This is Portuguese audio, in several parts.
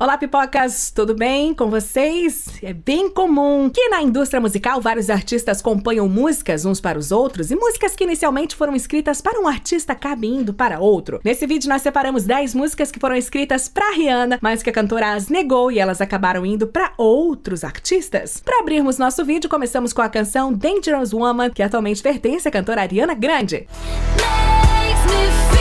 Olá, pipocas! Tudo bem com vocês? É bem comum que na indústria musical vários artistas componham músicas uns para os outros e músicas que inicialmente foram escritas para um artista acabem indo para outro. Nesse vídeo nós separamos 10 músicas que foram escritas para Rihanna, mas que a cantora as negou e elas acabaram indo para outros artistas. Para abrirmos nosso vídeo, começamos com a canção Dangerous Woman, que atualmente pertence à cantora Ariana Grande. Makes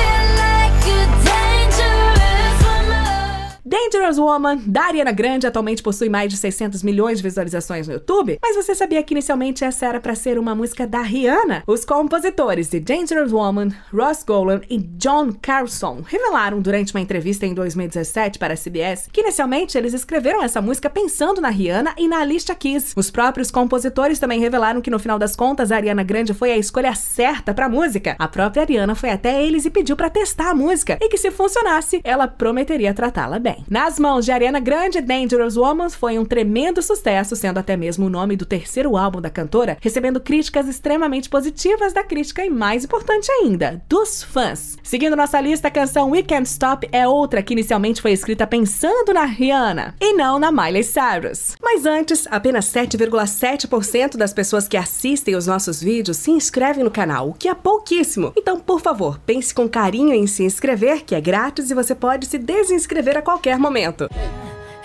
Dangerous Woman, da Ariana Grande, atualmente possui mais de 600 milhões de visualizações no YouTube, mas você sabia que inicialmente essa era para ser uma música da Rihanna? Os compositores de Dangerous Woman, Ross Golan e John Carlson revelaram durante uma entrevista em 2017 para a CBS que inicialmente eles escreveram essa música pensando na Rihanna e na Alicia Keys. Os próprios compositores também revelaram que no final das contas a Ariana Grande foi a escolha certa para a música. A própria Ariana foi até eles e pediu para testar a música e que se funcionasse, ela prometeria tratá-la bem também. Nas mãos de Ariana Grande, Dangerous Woman foi um tremendo sucesso, sendo até mesmo o nome do terceiro álbum da cantora, recebendo críticas extremamente positivas da crítica e, mais importante ainda, dos fãs. Seguindo nossa lista, a canção We Can't Stop é outra que inicialmente foi escrita pensando na Rihanna e não na Miley Cyrus. Mas antes, apenas 7,7% das pessoas que assistem os nossos vídeos se inscrevem no canal, o que é pouquíssimo. Então, por favor, pense com carinho em se inscrever, que é grátis e você pode se desinscrever a qualquer qualquer momento.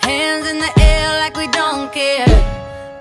Hands in the air like we don't care,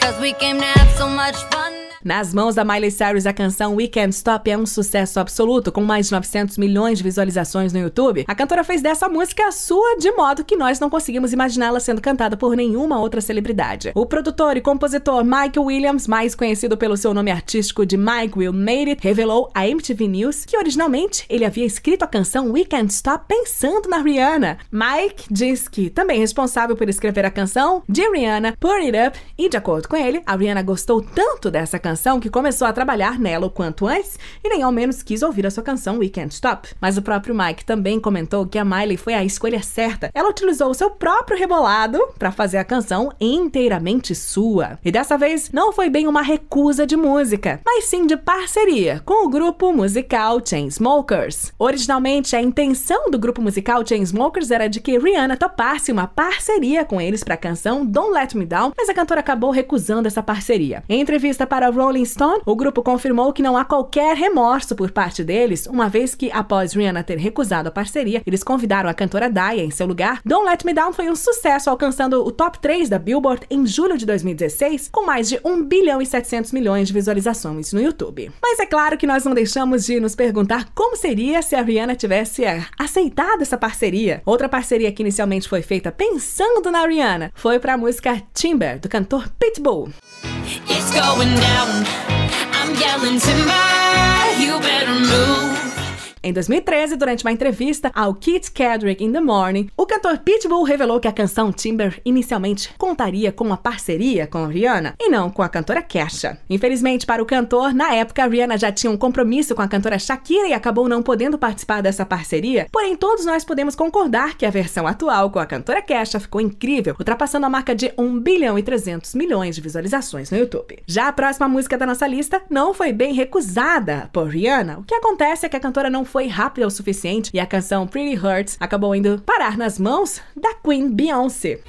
cause we came to have so much fun. Nas mãos da Miley Cyrus, a canção We Can't Stop é um sucesso absoluto, com mais de 900 milhões de visualizações no YouTube. A cantora fez dessa música sua, de modo que nós não conseguimos imaginá-la sendo cantada por nenhuma outra celebridade. O produtor e compositor Mike Williams, mais conhecido pelo seu nome artístico de Mike Will Made It, revelou à MTV News que originalmente ele havia escrito a canção We Can't Stop pensando na Rihanna. Mike diz que também é responsável por escrever a canção de Rihanna, Put It Up, e de acordo com ele, a Rihanna gostou tanto dessa canção canção que começou a trabalhar nela o quanto antes e nem ao menos quis ouvir a sua canção We Can't Stop. Mas o próprio Mike também comentou que a Miley foi a escolha certa. Ela utilizou o seu próprio rebolado para fazer a canção inteiramente sua. E dessa vez não foi bem uma recusa de música, mas sim de parceria com o grupo musical Chainsmokers. Originalmente, a intenção do grupo musical Chainsmokers era de que Rihanna topasse uma parceria com eles para a canção Don't Let Me Down, mas a cantora acabou recusando essa parceria. Em entrevista para Rolling Stone, o grupo confirmou que não há qualquer remorso por parte deles, uma vez que, após Rihanna ter recusado a parceria, eles convidaram a cantora Daya em seu lugar. Don't Let Me Down foi um sucesso, alcançando o top 3 da Billboard em julho de 2016, com mais de 1 bilhão e 700 milhões de visualizações no YouTube. Mas é claro que nós não deixamos de nos perguntar como seria se a Rihanna tivesse é, aceitado essa parceria. Outra parceria que inicialmente foi feita pensando na Rihanna foi para a música Timber, do cantor Pitbull. going down. I'm yelling timber, you better move. Em 2013, durante uma entrevista ao Kit Kedrick in the Morning, o cantor Pitbull revelou que a canção Timber inicialmente contaria com uma parceria com Rihanna e não com a cantora Kesha. Infelizmente para o cantor, na época Rihanna já tinha um compromisso com a cantora Shakira e acabou não podendo participar dessa parceria, porém todos nós podemos concordar que a versão atual com a cantora Kesha ficou incrível, ultrapassando a marca de 1 bilhão e 300 milhões de visualizações no YouTube. Já a próxima música da nossa lista não foi bem recusada por Rihanna. O que acontece é que a cantora não foi rápida o suficiente e a canção Pretty Hurts acabou indo parar nas mãos da Queen Beyoncé.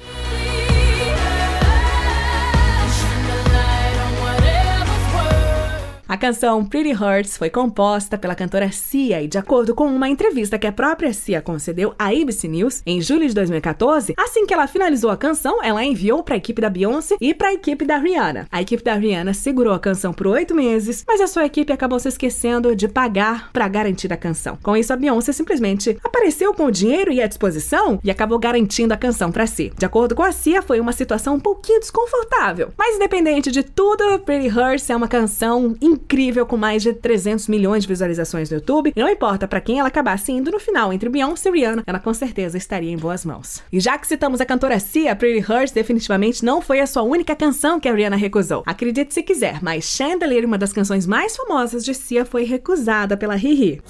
A canção Pretty Hurts foi composta pela cantora Cia e, de acordo com uma entrevista que a própria Cia concedeu à ABC News em julho de 2014, assim que ela finalizou a canção, ela enviou para a equipe da Beyoncé e para a equipe da Rihanna. A equipe da Rihanna segurou a canção por oito meses, mas a sua equipe acabou se esquecendo de pagar para garantir a canção. Com isso, a Beyoncé simplesmente apareceu com o dinheiro e a disposição e acabou garantindo a canção para si. De acordo com a Cia, foi uma situação um pouquinho desconfortável, mas independente de tudo, Pretty Hurts é uma canção incrível incrível com mais de 300 milhões de visualizações no YouTube. não importa para quem ela acabasse indo no final, entre Beyoncé e Rihanna, ela com certeza estaria em boas mãos. E já que citamos a cantora Cia, Pretty Hurts definitivamente não foi a sua única canção que a Rihanna recusou. Acredite se quiser, mas Chandelier, uma das canções mais famosas de Cia, foi recusada pela Riri.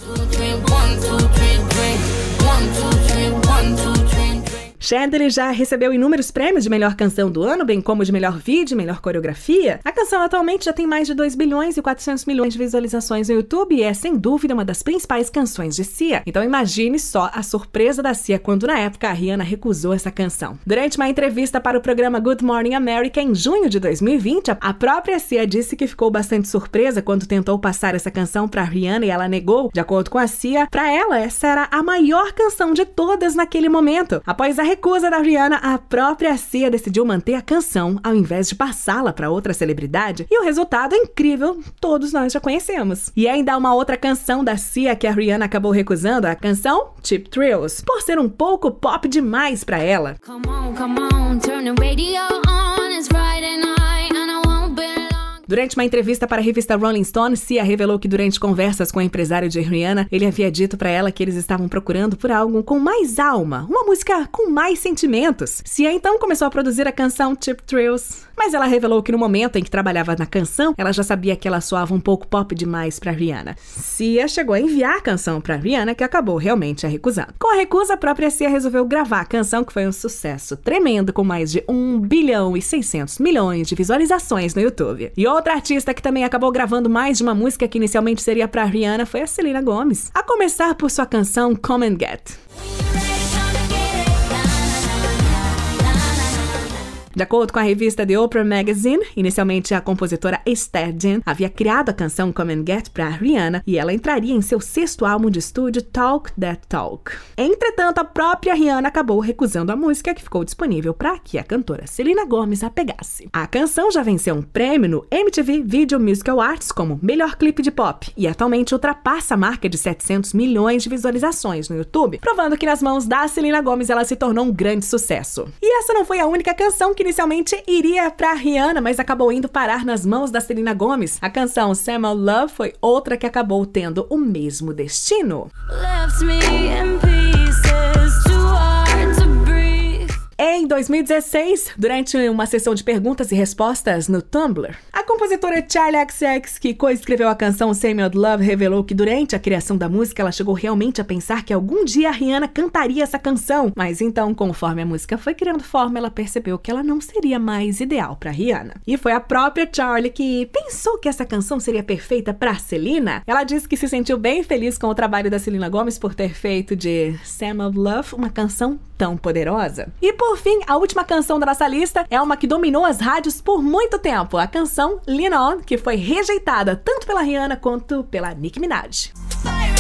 Two, Chandler já recebeu inúmeros prêmios de melhor canção do ano, bem como de melhor vídeo, melhor coreografia. A canção atualmente já tem mais de 2 bilhões e 400 milhões de visualizações no YouTube e é, sem dúvida, uma das principais canções de Cia. Então imagine só a surpresa da Cia quando, na época, a Rihanna recusou essa canção. Durante uma entrevista para o programa Good Morning America, em junho de 2020, a própria Cia disse que ficou bastante surpresa quando tentou passar essa canção para Rihanna e ela negou. De acordo com a Cia, para ela, essa era a maior canção de todas naquele momento. Após a recusa da Rihanna, a própria Cia decidiu manter a canção ao invés de passá-la para outra celebridade, e o resultado é incrível, todos nós já conhecemos. E é ainda há uma outra canção da Cia que a Rihanna acabou recusando, a canção Chip Thrills, por ser um pouco pop demais para ela. Come on, come on, Durante uma entrevista para a revista Rolling Stone, Cia revelou que durante conversas com o empresário de Rihanna, ele havia dito para ela que eles estavam procurando por algo com mais alma, uma música com mais sentimentos. Cia então começou a produzir a canção Chip Thrills, mas ela revelou que no momento em que trabalhava na canção, ela já sabia que ela soava um pouco pop demais para Rihanna. Cia chegou a enviar a canção para Rihanna, que acabou realmente a recusando. Com a recusa, a própria Cia resolveu gravar a canção, que foi um sucesso tremendo, com mais de 1 bilhão e 600 milhões de visualizações no YouTube. E outra Outra artista que também acabou gravando mais de uma música que inicialmente seria para Rihanna foi a Selena Gomez, a começar por sua canção Come and Get. De acordo com a revista The Oprah Magazine, inicialmente a compositora Esther Dean havia criado a canção Come and Get para Rihanna e ela entraria em seu sexto álbum de estúdio Talk That Talk. Entretanto, a própria Rihanna acabou recusando a música que ficou disponível para que a cantora Selena Gomez a pegasse. A canção já venceu um prêmio no MTV Video Music Awards como melhor clipe de pop e atualmente ultrapassa a marca de 700 milhões de visualizações no YouTube, provando que nas mãos da Selena Gomez ela se tornou um grande sucesso. E essa não foi a única canção que inicialmente iria para Rihanna, mas acabou indo parar nas mãos da Selena Gomes. A canção Samuel Love foi outra que acabou tendo o mesmo destino. Left me in peace. É em 2016, durante uma sessão de perguntas e respostas no Tumblr, a compositora Charlie XX, que coescreveu a canção Same Old Love, revelou que durante a criação da música ela chegou realmente a pensar que algum dia a Rihanna cantaria essa canção, mas então, conforme a música foi criando forma, ela percebeu que ela não seria mais ideal para Rihanna. E foi a própria Charlie que pensou que essa canção seria perfeita para Celina. Ela disse que se sentiu bem feliz com o trabalho da Celina Gomes por ter feito de Sam of Love uma canção tão poderosa. E por por fim, a última canção da nossa lista é uma que dominou as rádios por muito tempo, a canção Lean On, que foi rejeitada tanto pela Rihanna quanto pela Nicki Minaj. Fire,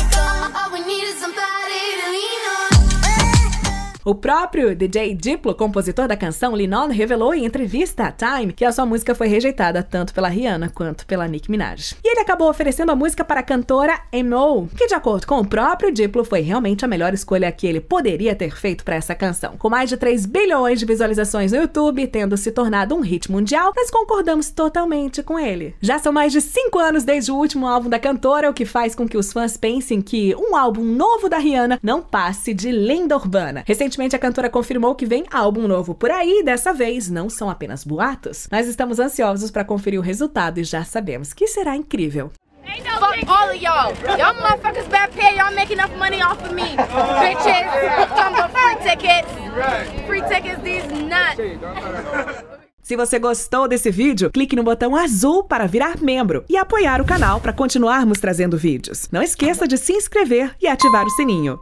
o próprio DJ Diplo, compositor da canção, Linon, revelou em entrevista à Time que a sua música foi rejeitada tanto pela Rihanna quanto pela Nicki Minaj. E ele acabou oferecendo a música para a cantora Emo, que de acordo com o próprio Diplo foi realmente a melhor escolha que ele poderia ter feito para essa canção. Com mais de 3 bilhões de visualizações no YouTube, tendo se tornado um hit mundial, nós concordamos totalmente com ele. Já são mais de 5 anos desde o último álbum da cantora, o que faz com que os fãs pensem que um álbum novo da Rihanna não passe de lenda urbana. Recentemente recentemente a cantora confirmou que vem álbum novo por aí, dessa vez não são apenas boatos. Nós estamos ansiosos para conferir o resultado e já sabemos que será incrível. Se você gostou desse vídeo, clique no botão azul para virar membro e apoiar o canal para continuarmos trazendo vídeos. Não esqueça de se inscrever e ativar o sininho.